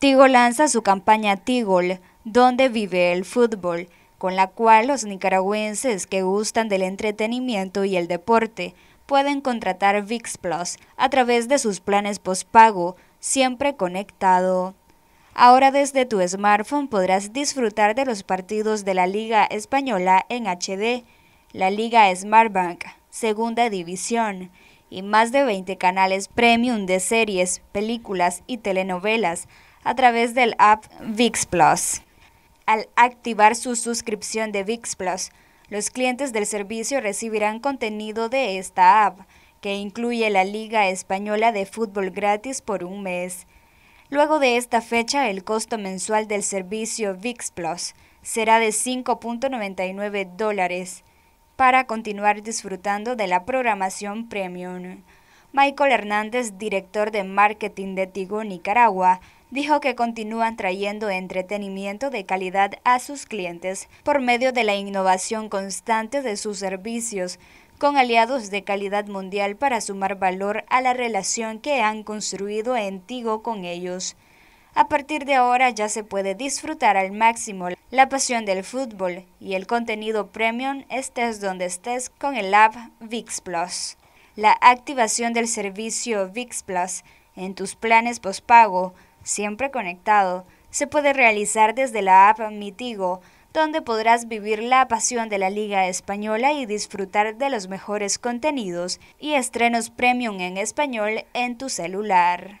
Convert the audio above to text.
Tigo lanza su campaña Tigol, donde vive el fútbol, con la cual los nicaragüenses que gustan del entretenimiento y el deporte pueden contratar VIX Plus a través de sus planes postpago, siempre conectado. Ahora desde tu smartphone podrás disfrutar de los partidos de la Liga Española en HD, la Liga Smartbank, Segunda División, y más de 20 canales premium de series, películas y telenovelas a través del app VIX Plus. Al activar su suscripción de VIX Plus, los clientes del servicio recibirán contenido de esta app, que incluye la Liga Española de Fútbol gratis por un mes. Luego de esta fecha, el costo mensual del servicio VIX Plus será de 5.99 dólares para continuar disfrutando de la programación premium. Michael Hernández, director de marketing de Tigo Nicaragua, dijo que continúan trayendo entretenimiento de calidad a sus clientes por medio de la innovación constante de sus servicios, con aliados de calidad mundial para sumar valor a la relación que han construido en Tigo con ellos. A partir de ahora ya se puede disfrutar al máximo la pasión del fútbol y el contenido premium estés donde estés con el app VIX Plus. La activación del servicio VIX Plus en tus planes pospago, siempre conectado, se puede realizar desde la app Mitigo, donde podrás vivir la pasión de la Liga Española y disfrutar de los mejores contenidos y estrenos premium en español en tu celular.